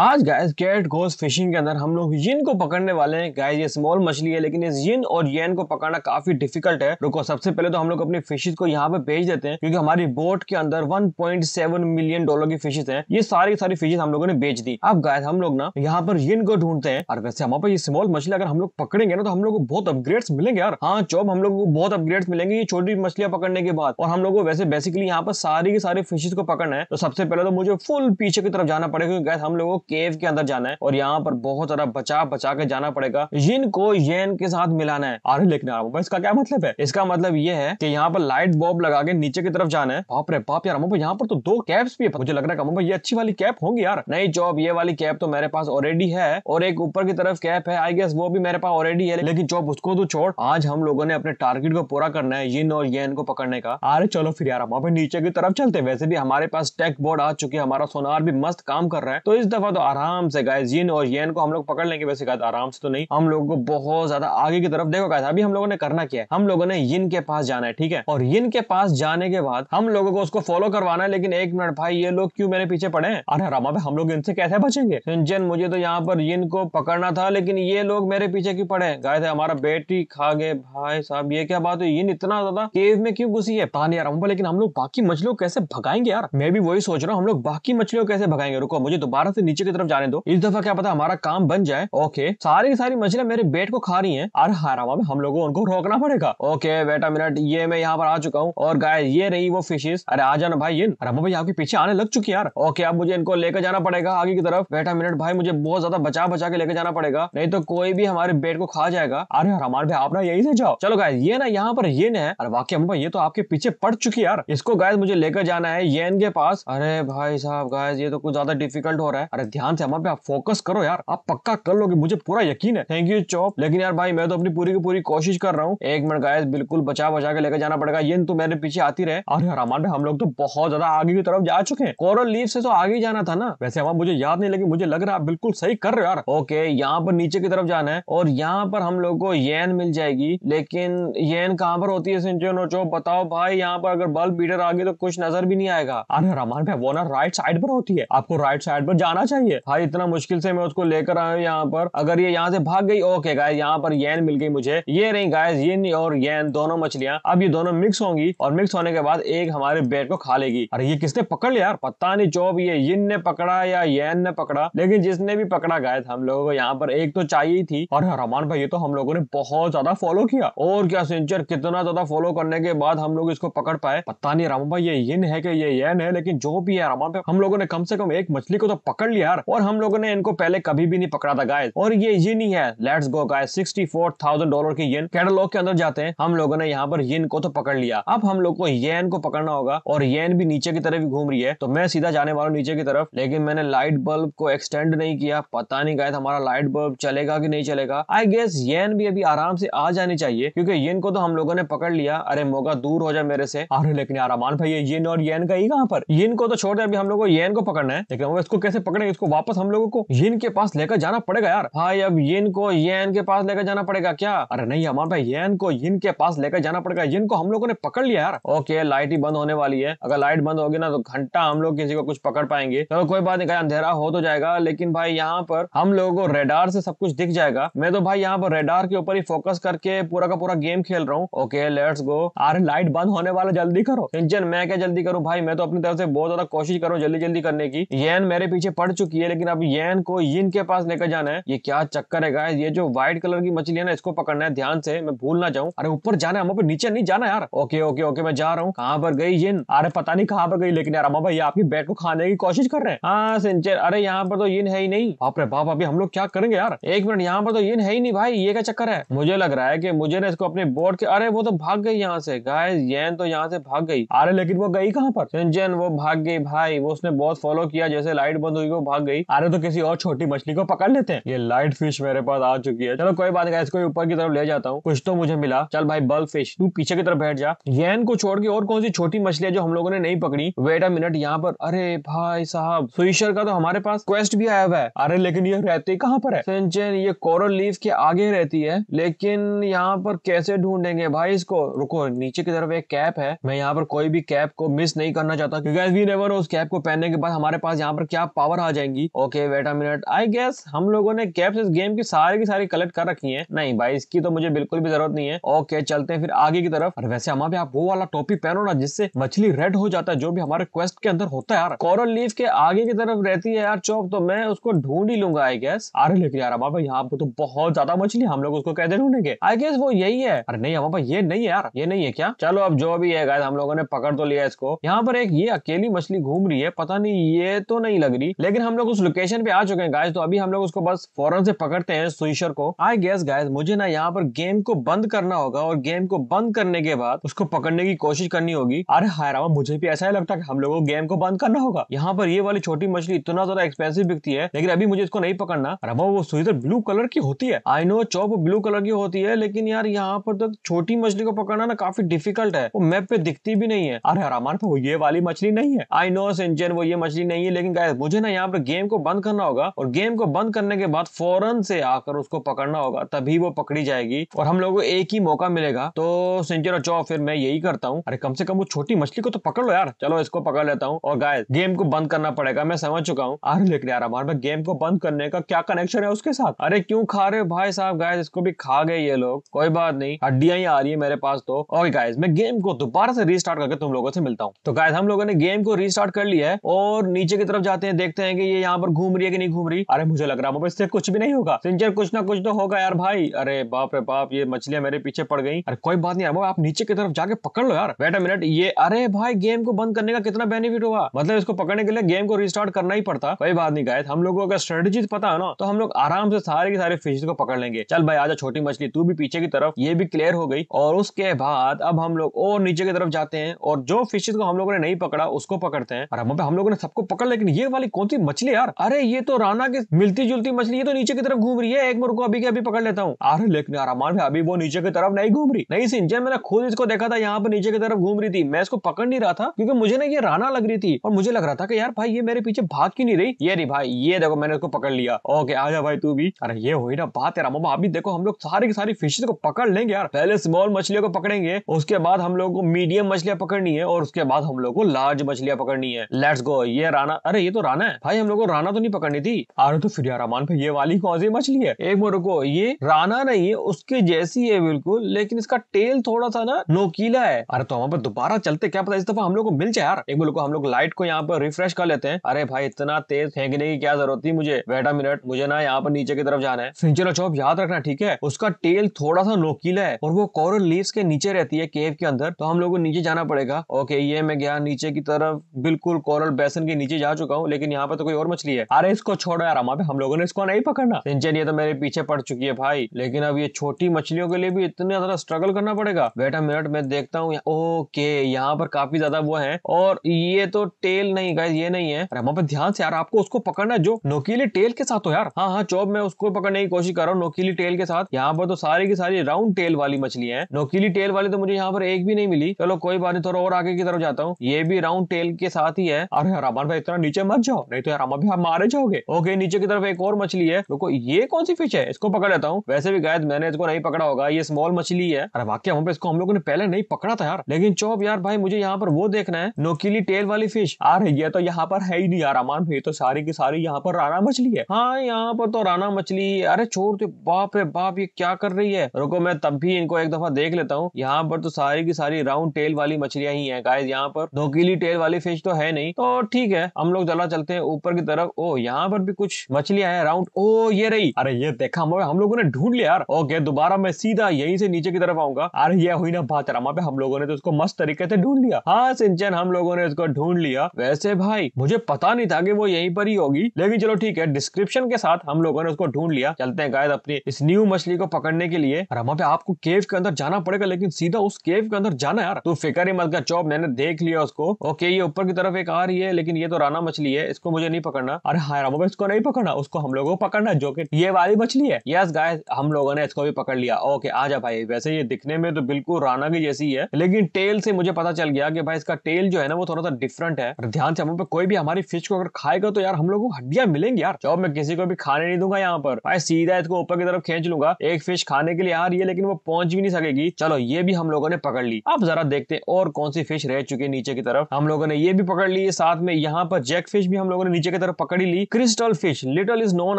आज gas gate घोस fishing के अंदर हम लोग यिन को पकड़ने वाले हैं गैस ये स्मॉल मछली है लेकिन इस यिन और येन को पकड़ना काफी डिफिकल्ट है रुको सबसे पहले तो हम लोग अपनी फिशेज को यहाँ पे भेज देते हैं क्योंकि हमारी बोट के अंदर 1.7 मिलियन डॉलर की फिशेज हैं ये सारी सारी फिशेज हम लोगों ने बेच दी अब गाय हम लोग ना यहाँ पर यिन को ढूंढते हैं और वैसे हमारे ये स्मॉल मछली अगर हम लोग पकड़ेंगे ना तो हम लोग को बहुत अपग्रेड्स मिलेंगे यार हाँ चौब हम लोग को बहुत अपग्रेड्स मिलेंगे ये छोटी मछलियां पकड़ने के बाद और हम लोग को वैसे बेसिकली यहाँ पर सारी की सारी फिशेज को पकड़ना है तो सबसे पहले तो मुझे फुल पीछे की तरफ जाना पड़ेगा क्योंकि गैस हम लोग केव के अंदर जाना है और यहाँ पर बहुत ज्यादा बचा बचा के जाना पड़ेगा जिनको को येन के साथ मिलाना है अरे लेकिन इसका क्या मतलब है इसका मतलब ये है कि यहाँ पर लाइट बॉब लगा के नीचे की तरफ जाना है बाप रे बाप यार यहाँ पर तो दो कैप्स भी है मुझे लग रहा है ये अच्छी वाली कैप होंगी यार नहीं जॉब ये वाली कैप तो मेरे पास ऑलरेडी है और एक ऊपर की तरफ कैप है आई गेस वो भी मेरे पास ऑलरेडी है लेकिन जॉब उसको तो छोड़ आज हम लोगों ने अपने टारगेट को पूरा करना है यिन और येन को पकड़ने का अरे चलो फिर यार नीचे की तरफ चलते वैसे भी हमारे पास टेक बोर्ड आ चुके हमारा सोनार भी मस्त काम कर रहा है तो इस दफा तो तो आराम से गाइस जिन और येन को हम लोग पकड़ लेंगे वैसे गाइस आराम से तो नहीं हम लोगों को बहुत ज्यादा आगे की तरफ देखो गाइस अभी हम लोगों ने करना क्या है हम लोगों ने यिन के पास जाना है ठीक है और यिन के पास जाने के बाद हम लोगों को उसको फॉलो करवाना है लेकिन एक मिनट भाई ये लोग क्यों मेरे पीछे पड़े हैं अरे रामा भाई हम लोग इनसे कैसे बचेंगे सिंचन मुझे तो यहाँ पर यिन को पकड़ना था लेकिन ये लोग मेरे पीछे क्यों पड़े गाय थे हमारा बेटी खा गए भाई साहब ये क्या बात है यिन इतना ज्यादा केव में क्यों घुसी है पता नहीं रामा लेकिन हम लोग बाकी मछलियों कैसे भगाएंगे यार मैं भी वही सोच रहा हूँ हम लोग बाकी मछलियों कैसे भगाएंगे रुको मुझे दोबारा से नीचे नीचे की तरफ जाने दो इस दफा क्या पता हमारा काम बन जाए ओके सारी की सारी मछलियां मेरे बेट को खा रही है और हरामा में हम लोगों उनको रोकना पड़ेगा ओके बेटा मिनट ये मैं यहाँ पर आ चुका हूँ और गाय ये रही वो फिशेज अरे आ जाना भाई ये रामा भाई आपके पीछे आने लग चुकी यार ओके अब मुझे इनको लेकर जाना पड़ेगा आगे की तरफ बेटा मिनट भाई मुझे बहुत ज्यादा बचा बचा के लेकर जाना पड़ेगा नहीं तो कोई भी हमारे बेट को खा जाएगा अरे हमारे भाई आप ना यही से जाओ चलो गाय ये ना यहाँ पर ये न है अरे वाकई अम्मा ये तो आपके पीछे पड़ चुकी यार इसको गाय मुझे लेकर जाना है ये इनके पास अरे भाई साहब गाय ये तो कुछ ज्यादा डिफिकल्ट हो रहा है अरे ध्यान से हमारे आप फोकस करो यार आप पक्का कर लोगे मुझे पूरा यकीन है थैंक यू चौप लेकिन यार भाई मैं तो अपनी पूरी की पूरी कोशिश कर रहा हूँ एक मिनट गाय बिल्कुल बचा बचा के लेकर जाना पड़ेगा ये तो मेरे पीछे आती रहे और यार हमारे हम लोग तो बहुत ज्यादा आगे की तरफ जा चुके हैं कोरल लीव से तो आगे जाना था ना वैसे हमारा मुझे याद नहीं लेकिन मुझे लग रहा है बिल्कुल सही कर रहे हो यार ओके यहाँ पर नीचे की तरफ जाना है और यहाँ पर हम लोग को येन मिल जाएगी लेकिन येन कहाँ पर होती है सिंचन चौप बताओ भाई यहाँ पर अगर बल्ब बीटर आगे तो कुछ नजर भी नहीं आएगा अरे हमारे भाई वो ना राइट साइड पर होती है आपको राइट साइड पर जाना चाहिए चाहिए भाई इतना मुश्किल से मैं उसको लेकर आया हूँ यहाँ पर अगर ये यहाँ से भाग गई ओके गाय यहाँ पर येन मिल गई मुझे ये रही गाय ये और येन दोनों मछलियाँ अब ये दोनों मिक्स होंगी और मिक्स होने के बाद एक हमारे बेट को खा लेगी अरे ये किसने पकड़ लिया पता नहीं जो भी ये यिन ने पकड़ा या येन ने पकड़ा लेकिन जिसने भी पकड़ा गाय हम लोगों को यहाँ पर एक तो चाहिए थी और रमान भाई ये तो हम लोगों ने बहुत ज्यादा फॉलो किया और क्या सिंचर कितना ज्यादा फॉलो करने के बाद हम लोग इसको पकड़ पाए पता नहीं रमान भाई ये यिन है कि ये येन है लेकिन जो भी है रमान भाई हम लोगों ने कम से कम एक मछली को तो पकड़ लिया यार और हम लोगों ने इनको पहले कभी भी नहीं पकड़ा था गाइस और ये ये नहीं है let's go guys sixty four thousand dollar के येन कैटलॉग के अंदर जाते हैं हम लोगों ने यहाँ पर येन को तो पकड़ लिया अब हम लोग को येन को पकड़ना होगा और येन भी नीचे की तरफ ही घूम रही है तो मैं सीधा जाने वाला हूँ नीचे की तरफ लेकिन मैंने लाइट बल्ब को एक्सटेंड नहीं किया पता नहीं गाय हमारा लाइट बल्ब चलेगा की नहीं चलेगा आई गेस येन भी अभी आराम से आ जानी चाहिए क्योंकि येन को तो हम लोगों ने पकड़ लिया अरे मोगा दूर हो जाए मेरे से अरे लेकिन आराम अमान भाई येन और येन का ही कहाँ पर येन को तो छोड़ दे अभी हम लोग को येन को पकड़ना है लेकिन इसको कैसे पकड़े इसको वापस हम लोगों को येन के पास लेकर जाना पड़ेगा यार भाई अब येन को येन के पास लेकर जाना पड़ेगा क्या अरे नहीं हमारे भाई येन को येन के पास लेकर जाना पड़ेगा येन को हम लोगों ने पकड़ लिया यार ओके लाइट ही बंद होने वाली है अगर लाइट बंद होगी ना तो घंटा हम लोग किसी को कुछ पकड़ पाएंगे चलो कोई बात नहीं अंधेरा हो तो जाएगा लेकिन भाई यहाँ पर हम लोगों को रेडार से सब कुछ दिख जाएगा मैं तो भाई यहाँ पर रेडार के ऊपर ही फोकस करके पूरा का पूरा गेम खेल रहा हूँ ओके लेट्स गो अरे लाइट बंद होने वाला जल्दी करो टेंशन मैं क्या जल्दी करूँ भाई मैं तो अपनी तरफ से बहुत ज्यादा कोशिश करूँ जल्दी जल्दी करने की येन मेरे पीछे पड़ चुकी चुकी है लेकिन अब येन को यिन के पास लेकर जाना है ये क्या चक्कर है गाइस ये जो व्हाइट कलर की मछली है ना इसको पकड़ना है ध्यान से मैं भूल ना जाऊं अरे ऊपर जाना है हमारे नीचे नहीं जाना यार ओके ओके ओके मैं जा रहा हूँ कहाँ पर गई यिन अरे पता नहीं कहाँ पर गई लेकिन यार अम्मा भाई आपकी बैट को खाने की कोशिश कर रहे हैं हाँ सिंचर अरे यहाँ पर तो यिन है ही नहीं बाप रे बाप अभी हम लोग क्या करेंगे यार एक मिनट यहाँ पर तो यिन है ही नहीं भाई ये क्या चक्कर है मुझे लग रहा है की मुझे ना इसको अपने बोर्ड के अरे वो तो भाग गई यहाँ से गाइस येन तो यहाँ से भाग गई अरे लेकिन वो गई कहाँ पर सिंचन वो भाग गई भाई वो उसने बहुत फॉलो किया जैसे लाइट बंद हुई वो भाग भाग गई अरे तो किसी और छोटी मछली को पकड़ लेते हैं ये लाइट फिश मेरे पास आ चुकी है चलो कोई बात नहीं इसको ऊपर की तरफ ले जाता हूँ कुछ तो मुझे मिला चल भाई बल फिश तू पीछे की तरफ बैठ जा यैन को छोड़ के और कौन सी छोटी मछलियां जो हम लोगों ने नहीं पकड़ी वेट अ मिनट यहाँ पर अरे भाई साहब सुईशर का तो हमारे पास क्वेस्ट भी आया हुआ है अरे लेकिन ये रहते कहाँ पर है सिंचन ये कोरल लीफ के आगे रहती है लेकिन यहाँ पर कैसे ढूंढेंगे भाई इसको रुको नीचे की तरफ एक कैप है मैं यहाँ पर कोई भी कैप को मिस नहीं करना चाहता क्योंकि उस कैप को पहनने के बाद हमारे पास यहाँ पर क्या पावर आ जाएगी जाएंगी okay wait a minute I guess हम लोगों ने कैप्स इस गेम की सारी की सारी कलेक्ट कर रखी है नहीं भाई इसकी तो मुझे बिल्कुल भी जरूरत नहीं है ओके चलते हैं फिर आगे की तरफ और वैसे हमारे आप वो वाला टोपी पहनो ना जिससे मछली रेड हो जाता है जो भी हमारे क्वेस्ट के अंदर होता है यार कोरल लीफ के आगे की तरफ रहती है यार चौक तो मैं उसको ढूंढ ही लूंगा आई गेस अरे लेकिन यार हमारे यहाँ पे तो बहुत ज्यादा मछली हम लोग उसको कैसे ढूंढेंगे आई गेस वो यही है अरे नहीं हमारे ये नहीं है यार ये नहीं है क्या चलो अब जो भी है हम लोगों ने पकड़ तो लिया इसको यहाँ पर एक ये अकेली मछली घूम रही है पता नहीं ये तो नहीं लग रही लेकिन हम लोग उस लोकेशन पे आ चुके हैं गाइस तो अभी हम लोग उसको बस फौरन से पकड़ते हैं सुईशर को आई गेस गाइस मुझे ना यहाँ पर गेम को बंद करना होगा और गेम को बंद करने के बाद उसको पकड़ने की कोशिश करनी होगी अरे हायरामा मुझे भी ऐसा ही लगता है हम लोगों को गेम को बंद करना होगा यहाँ पर ये वाली छोटी मछली इतना ज्यादा एक्सपेंसिव बिकती है लेकिन अभी मुझे इसको नहीं पकड़ना रवा वो सुईशर ब्लू कलर की होती है आई नो चौप ब्लू कलर की होती है लेकिन यार यहाँ पर तो छोटी मछली को पकड़ना ना काफी डिफिकल्ट है वो मैप पे दिखती भी नहीं है अरे हरामान वो ये वाली मछली नहीं है आई नो सिंचन वो ये मछली नहीं है लेकिन गाय मुझे ना यहाँ पर पे गेम को बंद करना होगा और गेम को बंद करने के बाद फौरन से आकर उसको पकड़ना होगा तभी वो पकड़ी जाएगी और हम लोगों को एक ही मौका मिलेगा तो सेंचर और चौ फिर मैं यही करता हूँ अरे कम से कम वो छोटी मछली को तो पकड़ लो यार चलो इसको पकड़ लेता हूँ और गाय गेम को बंद करना पड़ेगा मैं समझ चुका हूँ अरे लेकिन यार हमारे गेम को बंद करने का क्या कनेक्शन है उसके साथ अरे क्यों खा रहे हो भाई साहब गाय इसको भी खा गए ये लोग कोई बात नहीं हड्डियां ही आ रही है मेरे पास तो और गाय मैं गेम को दोबारा से रिस्टार्ट करके तुम लोगों से मिलता हूँ तो गाय हम लोगों ने गेम को रिस्टार्ट कर लिया है और नीचे की तरफ जाते हैं देखते हैं कि ये यहाँ पर घूम रही है कि नहीं घूम रही अरे मुझे लग रहा है कुछ भी नहीं होगा सिंचर कुछ ना कुछ तो होगा यार भाई अरे बाप रे बाप ये मछलियां मेरे पीछे पड़ गई अरे कोई बात नहीं आप नीचे की तरफ जाके पकड़ लो यार वेट अ मिनट ये अरे भाई गेम को बंद करने का कितना बेनिफिट हुआ मतलब इसको पकड़ने के लिए गेम को रिस्टार्ट करना ही पड़ता कोई बात नहीं गाय हम लोगों का स्ट्रेटेजी तो पता है ना तो हम लोग आराम से सारे के सारे फिशेज को पकड़ लेंगे चल भाई आजा छोटी मछली तू भी पीछे की तरफ ये भी क्लियर हो गई और उसके बाद अब हम लोग और नीचे की तरफ जाते हैं और जो फिशेज को हम लोगों ने नहीं पकड़ा उसको पकड़ते हैं और हम लोगों ने सबको पकड़ लेकिन ये वाली कौन सी मछली मछली यार अरे ये तो राना की मिलती जुलती मछली ये तो नीचे की तरफ घूम रही है एक मुर्गो अभी के अभी पकड़ लेता हूँ अरे लेकिन अरमान अभी वो नीचे की तरफ नहीं घूम रही नहीं जब मैंने खुद इसको देखा था यहाँ पर नीचे की तरफ घूम रही थी मैं इसको पकड़ नहीं रहा था क्योंकि मुझे ना ये राना लग रही थी और मुझे लग रहा था कि यार भाई ये मेरे पीछे भाग क्यों नहीं रही ये नहीं भाई ये देखो मैंने इसको पकड़ लिया ओके आ जा भाई तू भी अरे ये हुई ना बात यार मामा अभी देखो हम लोग सारी की सारी फिशेज को पकड़ लेंगे यार पहले स्मॉल मछलियों को पकड़ेंगे उसके बाद हम लोग को मीडियम मछलियां पकड़नी है और उसके बाद हम लोग को लार्ज मछलियां पकड़नी है लेट्स गो ये राना अरे ये तो राना है भाई हम हम लोग को राना तो नहीं पकड़नी थी अरे तो फिर यार अमान भाई ये वाली कौन सी मछली है एक मोर को ये राना नहीं है उसके जैसी है बिल्कुल लेकिन इसका टेल थोड़ा सा ना नोकीला है अरे तो हम पर दोबारा चलते क्या पता इस दफा हम लोग को मिल जाए यार एक को हम लोग लाइट को यहाँ पर रिफ्रेश कर लेते हैं अरे भाई इतना तेज फेंकने की क्या जरूरत थी मुझे बैठा मिनट मुझे ना यहाँ पर नीचे की तरफ जाना है फिंचर चौप याद रखना ठीक है उसका टेल थोड़ा सा नोकीला है और वो कोरल लीव्स के नीचे रहती है केव के अंदर तो हम लोग को नीचे जाना पड़ेगा ओके ये मैं गया नीचे की तरफ बिल्कुल कोरल बेसन के नीचे जा चुका हूँ लेकिन यहाँ पर तो कोई और मछली है अरे इसको छोड़ो यार हमारे हम लोगों ने इसको नहीं पकड़ना सिंचन ये तो मेरे पीछे पड़ चुकी है भाई लेकिन अब ये छोटी मछलियों के लिए भी इतने ज्यादा स्ट्रगल करना पड़ेगा बेटा मिनट में देखता हूँ ओके यहाँ पर काफी ज्यादा वो है और ये तो टेल नहीं गाय ये नहीं है अरे पे ध्यान से यार आपको उसको पकड़ना जो नोकीली टेल के साथ हो यार हाँ हाँ चौब मैं उसको पकड़ने की कोशिश कर रहा हूँ नोकीली टेल के साथ यहाँ पर तो सारी की सारी राउंड टेल वाली मछली है नोकीली टेल वाली तो मुझे यहाँ पर एक भी नहीं मिली चलो कोई बात नहीं थोड़ा और आगे की तरफ जाता हूँ ये भी राउंड टेल के साथ ही है अरे यार भाई इतना नीचे मत जाओ नहीं तो यार हम अभी हम मारे जाओगे ओके नीचे की तरफ एक और मछली है रुको ये कौन सी फिश है इसको पकड़ लेता हूँ वैसे भी गायद मैंने इसको नहीं पकड़ा होगा ये स्मॉल मछली है अरे वाक्य वहाँ पे इसको हम लोगों ने पहले नहीं पकड़ा था यार लेकिन चौप यार भाई मुझे यहाँ पर वो देखना है नोकीली टेल वाली फिश आ रही है तो यहाँ पर है ही नहीं यार अमान भाई तो सारी की सारी यहाँ पर राना मछली है हाँ यहाँ पर तो राना मछली अरे छोड़ दो बाप रे बाप ये क्या कर रही है रुको मैं तब भी इनको एक दफा देख लेता हूँ यहाँ पर तो सारी की सारी राउंड टेल वाली मछलियां ही है गाय यहाँ पर नोकीली टेल वाली फिश तो है नहीं तो ठीक है हम लोग जला चलते हैं ऊपर की तरफ ओ यहाँ पर भी कुछ मछलियां हैं राउंड ओ ये रही अरे ये देखा हम हम लोगों ने ढूंढ लिया यार ओके दोबारा मैं सीधा यहीं से नीचे की तरफ आऊंगा अरे ये हुई ना बात रामा पे हम लोगों ने तो उसको मस्त तरीके से ढूंढ लिया हाँ सिंचन हम लोगों ने उसको ढूंढ लिया वैसे भाई मुझे पता नहीं था कि वो यहीं पर ही होगी लेकिन चलो ठीक है डिस्क्रिप्शन के साथ हम लोगों ने उसको ढूंढ लिया चलते हैं गायद अपनी इस न्यू मछली को पकड़ने के लिए रामा पे आपको केव के अंदर जाना पड़ेगा लेकिन सीधा उस केव के अंदर जाना यार तू फिकर ही मत कर चौप मैंने देख लिया उसको ओके ये ऊपर की तरफ एक आ रही है लेकिन ये तो राना मछली है इसको मुझे नहीं पकड़ना अरे हाँ इसको नहीं पकड़ना उसको हम लोगों को पकड़ना जो कि ये वाली मछली है यस गाय हम लोगों ने इसको भी पकड़ लिया ओके आ जा भाई वैसे ये दिखने में तो बिल्कुल राना की जैसी है लेकिन टेल से मुझे पता चल गया कि भाई इसका टेल जो है ना वो थोड़ा सा डिफरेंट है ध्यान से हम पे कोई भी हमारी फिश को अगर खाएगा तो यार हम लोग को हड्डियां मिलेंगी यार चलो मैं किसी को भी खाने नहीं दूंगा यहाँ पर भाई सीधा इसको ऊपर की तरफ खींच लूंगा एक फिश खाने के लिए आ रही है लेकिन वो पहुंच भी नहीं सकेगी चलो ये भी हम लोगों ने पकड़ ली अब जरा देखते हैं और कौन सी फिश रह चुकी है नीचे की तरफ हम लोगों ने ये भी पकड़ ली साथ में यहाँ पर जैक फिश भी हम लोगों ने नीचे नीचे की तरफ पकड़ी ली crystal fish little is known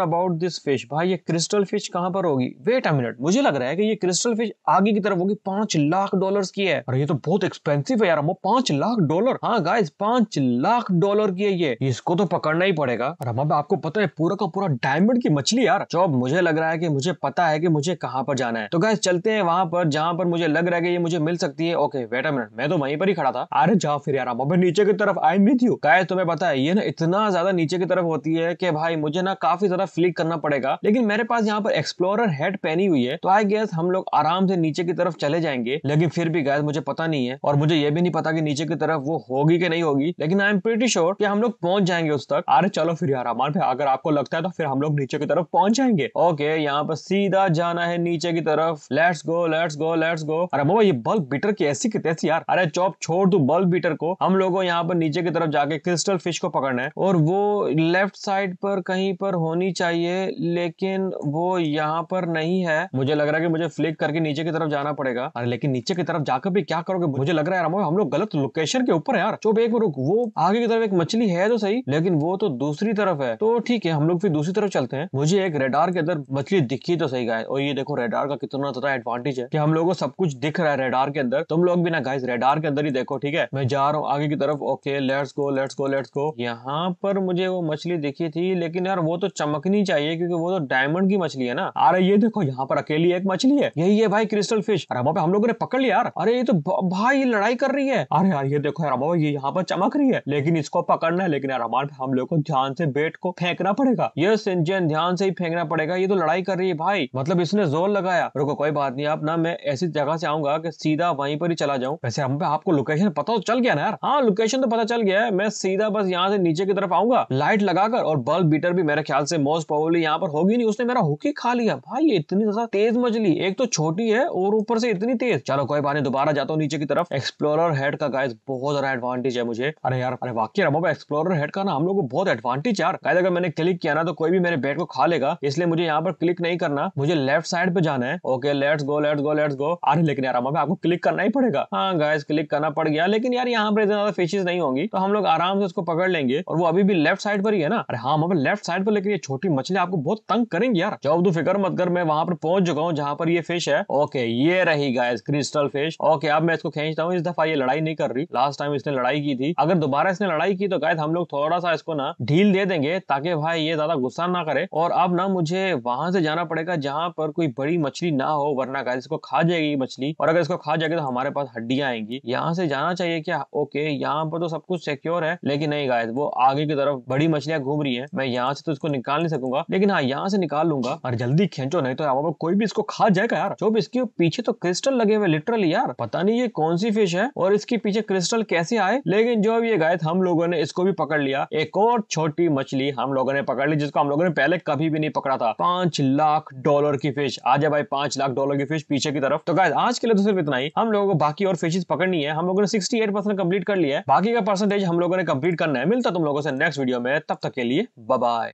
about this fish भाई ये क्रिस्टल फिश कहाँ पर होगी वेट अ मिनट मुझे लग रहा है कि ये क्रिस्टल फिश आगे की तरफ होगी पांच लाख डॉलर की है और ये तो बहुत एक्सपेंसिव है यार वो पांच लाख डॉलर हाँ गाइज पांच लाख डॉलर की है ये इसको तो पकड़ना ही पड़ेगा और हम आपको पता है पूरा का पूरा डायमंड की मछली यार जो मुझे लग रहा है की मुझे पता है की मुझे कहाँ पर जाना है तो गाइज चलते हैं वहां पर जहाँ पर मुझे लग रहा है ये मुझे मिल सकती है ओके वेट अ मिनट मैं तो वहीं पर ही खड़ा था अरे जाओ फिर यार हम नीचे की तरफ आई मिथ यू गाय तुम्हें पता है ये ना इतना ज्यादा नीचे की तरफ होती है कि भाई मुझे ना काफी ज्यादा फ्लिक करना पड़ेगा लेकिन मेरे पास यहाँ पर एक्सप्लोरर हेड पहनी हुई है तो आई गेस हम लोग आराम से नीचे की तरफ चले जाएंगे लेकिन फिर भी गैस मुझे पता नहीं है और मुझे ये भी नहीं पता कि नीचे की तरफ वो होगी कि नहीं होगी लेकिन आई एम प्रिटी श्योर कि हम लोग पहुंच जाएंगे उस तक अरे चलो फिर यार अमान फिर अगर आपको लगता है तो फिर हम लोग नीचे की तरफ पहुंच जाएंगे ओके यहाँ पर सीधा जाना है नीचे की तरफ let's go let's go let's go अरे बोबा ये बल्ब बीटर की ऐसी कितनी यार अरे चौप छोड़ दू बल्ब बीटर को हम लोगों यहाँ पर नीचे की तरफ जाके क्रिस्टल फिश को पकड़ना है और वो लेफ्ट साइड पर कहीं पर होनी चाहिए लेकिन वो यहाँ पर नहीं है मुझे लग रहा है कि मुझे फ्लिक करके नीचे की तरफ जाना पड़ेगा अरे लेकिन नीचे की तरफ जाकर भी क्या करोगे मुझे लग रहा है हम लोग गलत लोकेशन के ऊपर यार चुप एक रुक वो आगे की तरफ एक मछली है तो सही लेकिन वो तो दूसरी तरफ है तो ठीक है हम लोग फिर दूसरी तरफ चलते हैं मुझे एक रेडार के अंदर मछली दिखी तो सही गाय और ये देखो रेडार का कितना ज्यादा एडवांटेज है कि हम लोग को सब कुछ दिख रहा है रेडार के अंदर तुम लोग भी ना गाय रेडार के अंदर ही देखो ठीक है मैं जा रहा हूँ आगे की तरफ okay let's go let's go let's go यहाँ पर मुझे मुझे वो मछली देखी थी लेकिन यार वो तो चमकनी चाहिए क्योंकि वो तो डायमंड की मछली है ना अरे ये देखो यहाँ पर अकेली एक मछली है यही है भाई क्रिस्टल फिश अरे बाबा हम लोगों ने पकड़ लिया यार अरे ये तो भाई ये लड़ाई कर रही है अरे यार ये देखो यार बाबा ये यहाँ पर चमक रही है लेकिन इसको पकड़ना है लेकिन यार हमारे हम लोग को ध्यान से बेट को फेंकना पड़ेगा ये सिंचन ध्यान से ही फेंकना पड़ेगा ये तो लड़ाई कर रही है भाई मतलब इसने जोर लगाया रुको कोई बात नहीं आप ना मैं ऐसी जगह से आऊंगा कि सीधा वहीं पर ही चला जाऊं वैसे हम पे आपको लोकेशन पता तो चल गया ना यार हाँ लोकेशन तो पता चल गया है मैं सीधा बस यहाँ से नीचे की तरफ आऊंगा लाइट लगाकर और बल्ब बीटर भी मेरे ख्याल से मोस्ट प्रोबेबली यहाँ पर होगी नहीं उसने मेरा ही खा लिया भाई ये इतनी ज्यादा तेज मछली एक तो छोटी है और ऊपर से इतनी तेज चलो कोई बात नहीं दोबारा जाता हूँ नीचे की तरफ एक्सप्लोरर हेड का गाइस बहुत ज्यादा एडवांटेज है मुझे अरे यार अरे वाक्य रहा एक्सप्लोर एक्सप्लोरर हेड का ना हम लोग को बहुत एडवांटेज यार गाइस अगर मैंने क्लिक किया ना तो कोई भी मेरे बेड को खा लेगा इसलिए मुझे यहाँ पर क्लिक नहीं करना मुझे लेफ्ट साइड पे जाना है okay let's go let's go let's go अरे लेकिन यार मैं आपको क्लिक करना ही पड़ेगा हाँ गाइस क्लिक करना पड़ गया लेकिन यार यहाँ पर इतना ज्यादा फिशेज नहीं होंगी तो हम लोग आराम से उसको पकड़ लेंगे और वो अभी भी लेफ्ट लेफ्ट साइड पर ही है ना अरे हाँ मगर लेफ्ट साइड पर लेकिन ये छोटी मछली आपको बहुत तंग करेंगी यार जब तू तो फिक्र मत कर मैं वहां पर पहुंच चुका हूँ जहां पर ये फिश है ओके ये रही गाइस क्रिस्टल फिश ओके अब मैं इसको खींचता हूँ इस दफा ये लड़ाई नहीं कर रही लास्ट टाइम इसने लड़ाई की थी अगर दोबारा इसने लड़ाई की तो गाइस हम लोग थोड़ा सा इसको ना ढील दे देंगे ताकि भाई ये ज्यादा गुस्सा ना करे और अब ना मुझे वहां से जाना पड़ेगा जहाँ पर कोई बड़ी मछली ना हो वरना गाइस इसको खा जाएगी मछली और अगर इसको खा जाएगी तो हमारे पास हड्डियां आएंगी यहाँ से जाना चाहिए क्या ओके यहाँ पर तो सब कुछ सिक्योर है लेकिन नहीं गाइस वो आगे की तरफ बड़ी मछलियां घूम रही है मैं यहाँ से तो इसको निकाल नहीं सकूंगा लेकिन हाँ यहाँ से निकाल लूंगा और जल्दी खेचो नहीं तो यहाँ कोई भी इसको खा जाएगा यार जो इसके पीछे तो क्रिस्टल लगे हुए लिटरली यार पता नहीं ये कौन सी फिश है और इसके पीछे क्रिस्टल कैसे आए लेकिन जो ये गाय हम लोगों ने इसको भी पकड़ लिया एक और छोटी मछली हम लोगों ने पकड़ ली जिसको हम लोगों ने पहले कभी भी नहीं पकड़ा था पांच लाख डॉलर की फिश आज भाई पांच लाख डॉलर की फिश पीछे की तरफ तो गाय आज के लिए तो सिर्फ इतना ही हम लोगों को बाकी और फिशेज पकड़नी है हम लोगों ने सिक्सटी कंप्लीट कर लिया है बाकी का परसेंटेज हम लोगों ने कंप्लीट करना है मिलता तुम लोगों से नेक्स्ट वीडियो वीडियो में तब तक के लिए बाय